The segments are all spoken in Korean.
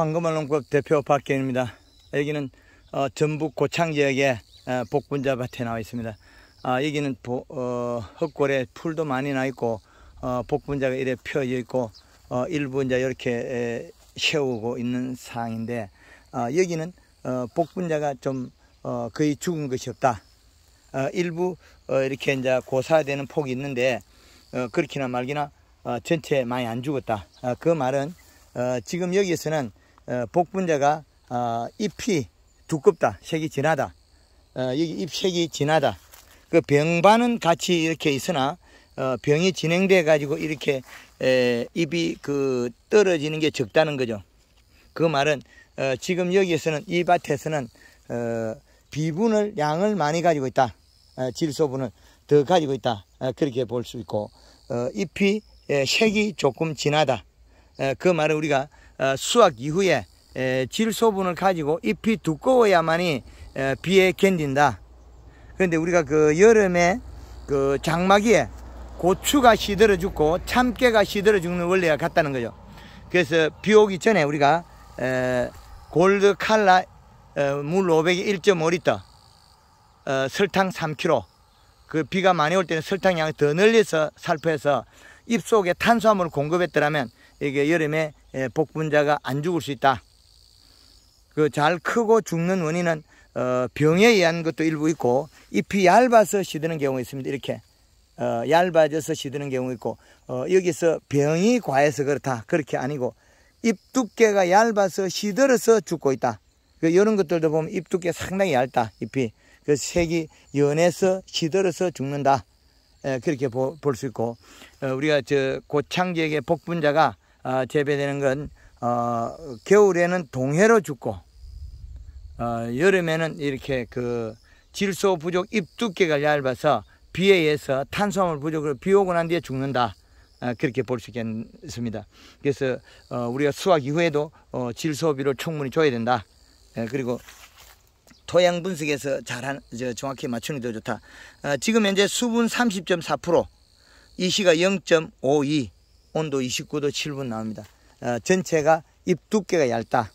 황금알롱국 대표 박경입니다 여기는 어, 전북 고창 지역의 어, 복분자 밭에 나와 있습니다. 아, 여기는 보, 어, 흙골에 풀도 많이 나 있고 어, 복분자가 이래 펴져 있고 어, 일부 이제 이렇게 에, 세우고 있는 상황인데 어, 여기는 어, 복분자가 좀 어, 거의 죽은 것이 없다. 어, 일부 어, 이렇게 이제 고사되는 폭이 있는데 어, 그렇기나 말기나 어, 전체 많이 안 죽었다. 어, 그 말은 어, 지금 여기에서는 어, 복분자가 어, 잎이 두껍다, 색이 진하다. 어, 여기 잎색이 진하다. 그 병반은 같이 이렇게 있으나 병이 진행돼 가지고 이렇게 잎이 그 떨어지는 게 적다는 거죠. 그 말은 지금 여기에서는 이 밭에서는 비분을 양을 많이 가지고 있다. 질소분을 더 가지고 있다. 그렇게 볼 수 있고 잎이 색이 조금 진하다. 그 말은 우리가 어, 수확 이후에 질소분을 가지고 잎이 두꺼워야만이 비에 견딘다. 그런데 우리가 그 여름에 그 장마기에 고추가 시들어 죽고 참깨가 시들어 죽는 원리가 같다는 거죠. 그래서 비 오기 전에 우리가 골드 칼라 물 500에 1.5리터 어, 설탕 3kg 그 비가 많이 올 때는 설탕 양을 더 늘려서 살포해서 입속에 탄수화물을 공급했더라면 이게 여름에 예, 복분자가 안 죽을 수 있다. 그 잘 크고 죽는 원인은 어, 병에 의한 것도 일부 있고 잎이 얇아서 시드는 경우가 있습니다. 이렇게 어, 얇아져서 시드는 경우 있고 어, 여기서 병이 과해서 그렇다 그렇게 아니고 잎 두께가 얇아서 시들어서 죽고 있다 그 이런 것들도 보면 잎 두께 상당히 얇다 잎이 그 색이 연해서 시들어서 죽는다 에, 예, 그렇게 볼 수 있고 어, 우리가 저 고창지역의 복분자가 어, 재배되는 건 어, 겨울에는 동해로 죽고 어, 여름에는 이렇게 그 질소 부족 잎 두께가 얇아서 비에 의해서 탄수화물 부족으로 비 오고 난 뒤에 죽는다. 아, 그렇게 볼 수 있겠습니다. 그래서 어, 우리가 수확 이후에도 어, 질소비를 충분히 줘야 된다. 예, 그리고 토양 분석에서 잘한 저, 정확히 맞추는 게 더 좋다. 아, 지금 현재 수분 30.4%, 이시가 0.52, 온도 29도 7분 나옵니다. 어, 전체가 잎 두께가 얇다.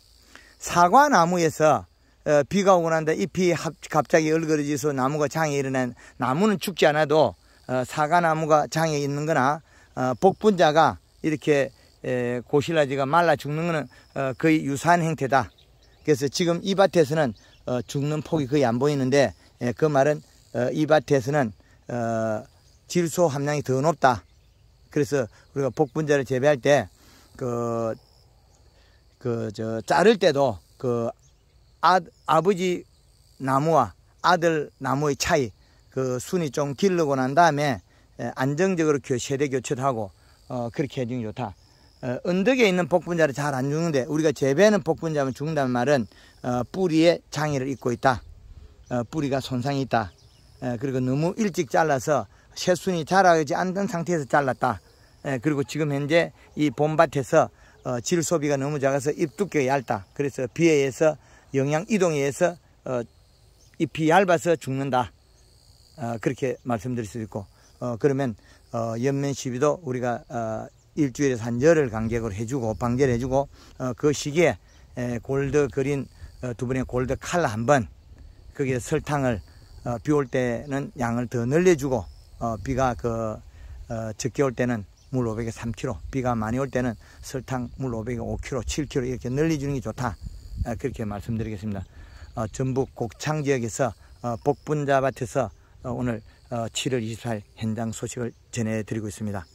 사과나무에서 어, 비가 오고 난다 잎이 합, 갑자기 얼그러져서 나무가 장에 일어난 나무는 죽지 않아도 어, 사과나무가 장에 있는 거나 어, 복분자가 이렇게 에, 고실라지가 말라 죽는 거는 어, 거의 유사한 행태다. 그래서 지금 이 밭에서는 어, 죽는 폭이 거의 안 보이는데 에, 예, 그 말은 어, 이 밭에서는 어, 질소 함량이 더 높다. 그래서 우리가 복분자를 재배할 때 그 그 저 자를 때도 그 아, 아버지 나무와 아들 나무의 차이 그 순이 좀 길르고 난 다음에 안정적으로 세대 교체도 하고 어, 그렇게 해주는 게 좋다. 어, 언덕에 있는 복분자를 잘 안 죽는데 우리가 재배하는 복분자면 죽는다는 말은 어, 뿌리에 장애를 입고 있다. 어, 뿌리가 손상이 있다. 어, 그리고 너무 일찍 잘라서 새순이 자라지 않던 상태에서 잘랐다. 예, 그리고 지금 현재 이 봄밭에서 어, 질 소비가 너무 작아서 잎 두께가 얇다. 그래서 비에 의해서 영양 이동에 의해서 어, 잎이 얇아서 죽는다. 어, 그렇게 말씀드릴 수 있고 어, 그러면 어, 연면 시비도 우리가 어, 일주일에서 한 열흘 간격으로 해주고 방제를 해주고 어, 그 시기에 에, 골드 그린 어, 두 분의 골드 칼 한 번 거기에 설탕을 어, 비올 때는 양을 더 늘려주고 어, 비가 그 어, 적게 올 때는 물 500에 3kg, 비가 많이 올 때는 설탕 물 500에 5kg, 7kg 이렇게 늘려주는 게 좋다. 어, 그렇게 말씀드리겠습니다. 어, 전북 곡창 지역에서 어, 복분자밭에서 어, 오늘 어, 7월 24일 현장 소식을 전해드리고 있습니다.